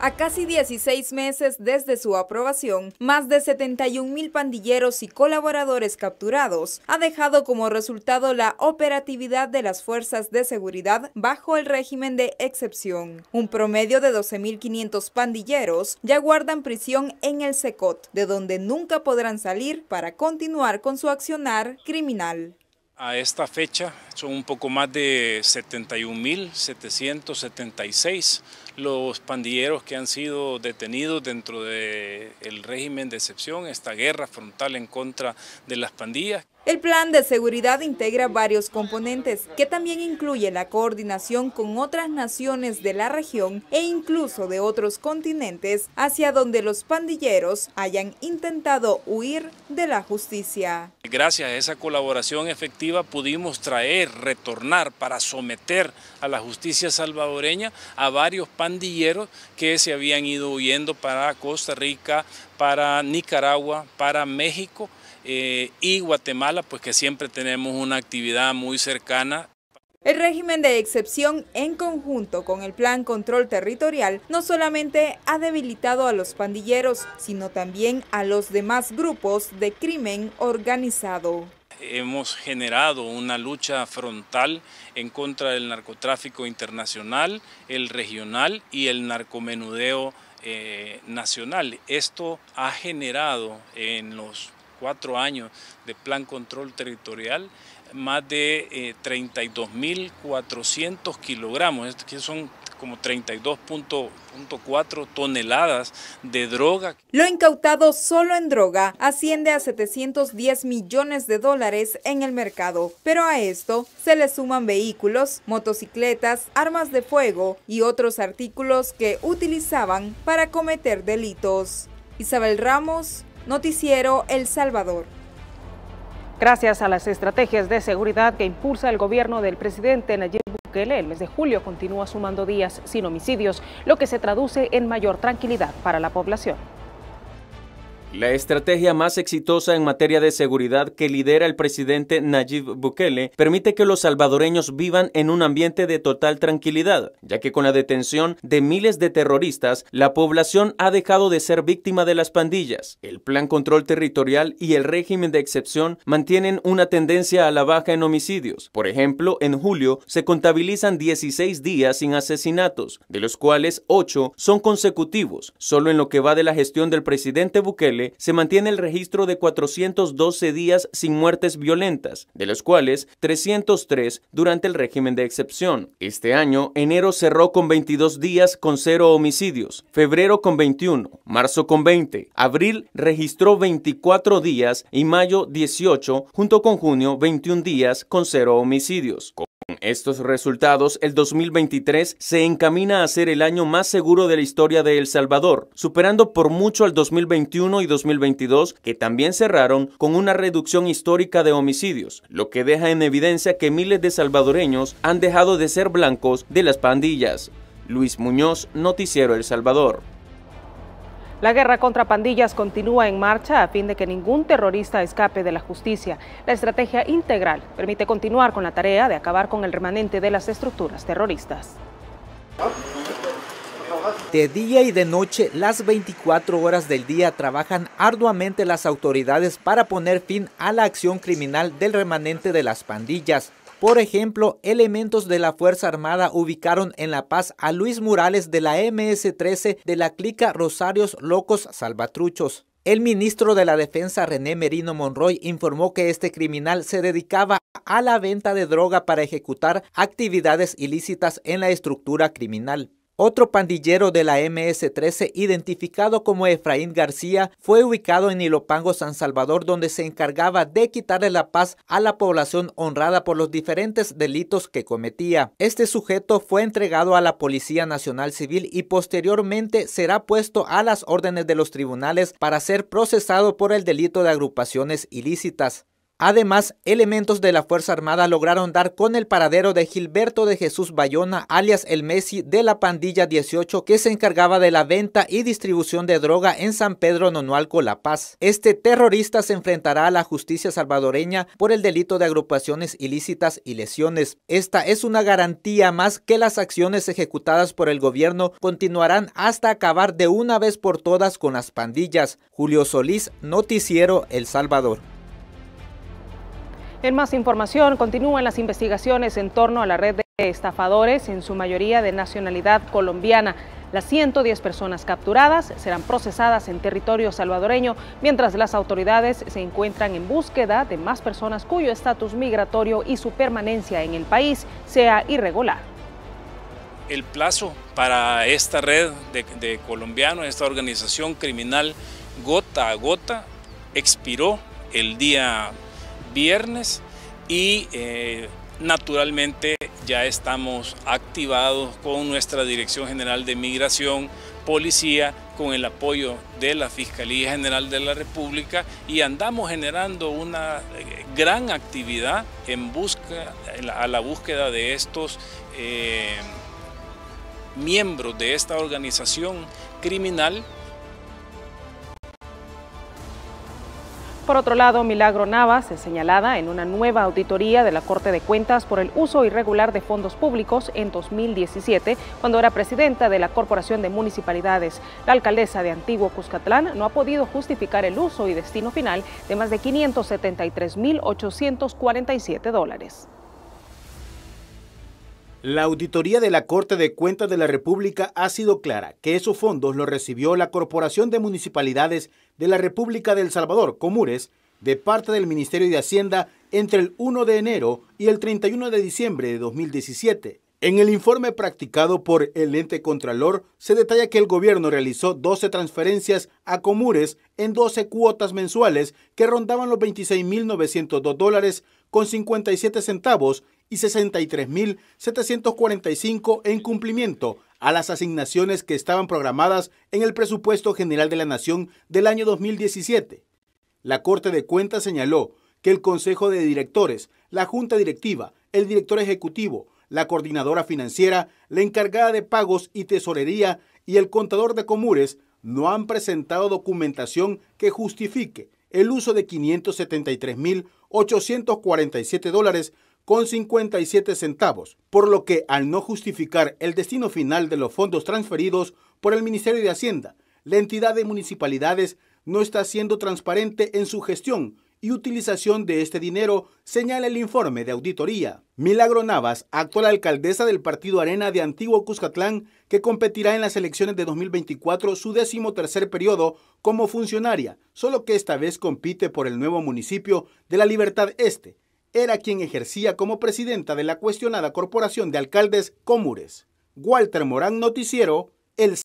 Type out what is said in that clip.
A casi 16 meses desde su aprobación, más de 71 mil pandilleros y colaboradores capturados ha dejado como resultado la operatividad de las fuerzas de seguridad bajo el régimen de excepción. Un promedio de 12.500 pandilleros ya guardan prisión en el SECOT, de donde nunca podrán salir para continuar con su accionar criminal. A esta fecha son un poco más de 71.776 los pandilleros que han sido detenidos dentro del régimen de excepción, esta guerra frontal en contra de las pandillas. El plan de seguridad integra varios componentes, que también incluye la coordinación con otras naciones de la región e incluso de otros continentes hacia donde los pandilleros hayan intentado huir de la justicia. Gracias a esa colaboración efectiva pudimos traer, retornar para someter a la justicia salvadoreña a varios pandilleros que se habían ido huyendo para Costa Rica, para Nicaragua, para México. Eh, y Guatemala, pues que siempre tenemos una actividad muy cercana. El régimen de excepción en conjunto con el plan control territorial no solamente ha debilitado a los pandilleros, sino también a los demás grupos de crimen organizado. Hemos generado una lucha frontal en contra del narcotráfico internacional, el regional y el narcomenudeo eh, nacional. Esto ha generado en los años de plan control territorial más de 32.400 eh, kilogramos, que son como 32.4 toneladas de droga. Lo incautado solo en droga asciende a 710 millones de dólares en el mercado, pero a esto se le suman vehículos, motocicletas, armas de fuego y otros artículos que utilizaban para cometer delitos. Isabel Ramos, Noticiero El Salvador. Gracias a las estrategias de seguridad que impulsa el gobierno del presidente Nayib Bukele, el mes de julio continúa sumando días sin homicidios, lo que se traduce en mayor tranquilidad para la población. La estrategia más exitosa en materia de seguridad que lidera el presidente Nayib Bukele permite que los salvadoreños vivan en un ambiente de total tranquilidad, ya que con la detención de miles de terroristas, la población ha dejado de ser víctima de las pandillas. El plan control territorial y el régimen de excepción mantienen una tendencia a la baja en homicidios. Por ejemplo, en julio se contabilizan 16 días sin asesinatos, de los cuales 8 son consecutivos. Solo en lo que va de la gestión del presidente Bukele, se mantiene el registro de 412 días sin muertes violentas, de los cuales 303 durante el régimen de excepción. Este año, enero cerró con 22 días con cero homicidios, febrero con 21, marzo con 20, abril registró 24 días y mayo 18, junto con junio 21 días con cero homicidios. Con estos resultados, el 2023 se encamina a ser el año más seguro de la historia de El Salvador, superando por mucho al 2021 y 2022, que también cerraron con una reducción histórica de homicidios, lo que deja en evidencia que miles de salvadoreños han dejado de ser blancos de las pandillas. Luis Muñoz, Noticiero El Salvador. La guerra contra pandillas continúa en marcha a fin de que ningún terrorista escape de la justicia. La estrategia integral permite continuar con la tarea de acabar con el remanente de las estructuras terroristas. De día y de noche, las 24 horas del día trabajan arduamente las autoridades para poner fin a la acción criminal del remanente de las pandillas, por ejemplo, elementos de la Fuerza Armada ubicaron en La Paz a Luis Murales de la MS-13 de la clica Rosarios Locos Salvatruchos. El ministro de la Defensa René Merino Monroy informó que este criminal se dedicaba a la venta de droga para ejecutar actividades ilícitas en la estructura criminal. Otro pandillero de la MS-13, identificado como Efraín García, fue ubicado en Ilopango, San Salvador, donde se encargaba de quitarle la paz a la población honrada por los diferentes delitos que cometía. Este sujeto fue entregado a la Policía Nacional Civil y posteriormente será puesto a las órdenes de los tribunales para ser procesado por el delito de agrupaciones ilícitas. Además, elementos de la Fuerza Armada lograron dar con el paradero de Gilberto de Jesús Bayona, alias el Messi, de la pandilla 18 que se encargaba de la venta y distribución de droga en San Pedro Nonualco, La Paz. Este terrorista se enfrentará a la justicia salvadoreña por el delito de agrupaciones ilícitas y lesiones. Esta es una garantía más que las acciones ejecutadas por el gobierno continuarán hasta acabar de una vez por todas con las pandillas. Julio Solís, Noticiero El Salvador. En más información, continúan las investigaciones en torno a la red de estafadores, en su mayoría de nacionalidad colombiana. Las 110 personas capturadas serán procesadas en territorio salvadoreño, mientras las autoridades se encuentran en búsqueda de más personas cuyo estatus migratorio y su permanencia en el país sea irregular. El plazo para esta red de, colombianos, esta organización criminal, gota a gota, expiró el día viernes y eh, naturalmente ya estamos activados con nuestra Dirección General de Migración, Policía, con el apoyo de la Fiscalía General de la República y andamos generando una eh, gran actividad en busca, a la búsqueda de estos eh, miembros de esta organización criminal Por otro lado, Milagro Navas es señalada en una nueva auditoría de la Corte de Cuentas por el uso irregular de fondos públicos en 2017, cuando era presidenta de la Corporación de Municipalidades. La alcaldesa de Antiguo Cuscatlán no ha podido justificar el uso y destino final de más de 573.847 dólares. La auditoría de la Corte de Cuentas de la República ha sido clara que esos fondos los recibió la Corporación de Municipalidades de la República del Salvador, Comures, de parte del Ministerio de Hacienda entre el 1 de enero y el 31 de diciembre de 2017. En el informe practicado por el ente Contralor se detalla que el gobierno realizó 12 transferencias a Comures en 12 cuotas mensuales que rondaban los 26.902 dólares con 57 centavos y 63.745 en cumplimiento a las asignaciones que estaban programadas en el presupuesto general de la Nación del año 2017. La Corte de Cuentas señaló que el Consejo de Directores, la Junta Directiva, el Director Ejecutivo, la Coordinadora Financiera, la encargada de pagos y tesorería y el contador de comures no han presentado documentación que justifique el uso de 573.847 dólares con 57 centavos, por lo que al no justificar el destino final de los fondos transferidos por el Ministerio de Hacienda, la entidad de municipalidades no está siendo transparente en su gestión y utilización de este dinero, señala el informe de auditoría. Milagro Navas, actual alcaldesa del partido Arena de Antiguo Cuscatlán, que competirá en las elecciones de 2024 su décimo tercer periodo como funcionaria, solo que esta vez compite por el nuevo municipio de la Libertad Este, era quien ejercía como presidenta de la cuestionada corporación de alcaldes Comures. Walter Morán Noticiero, El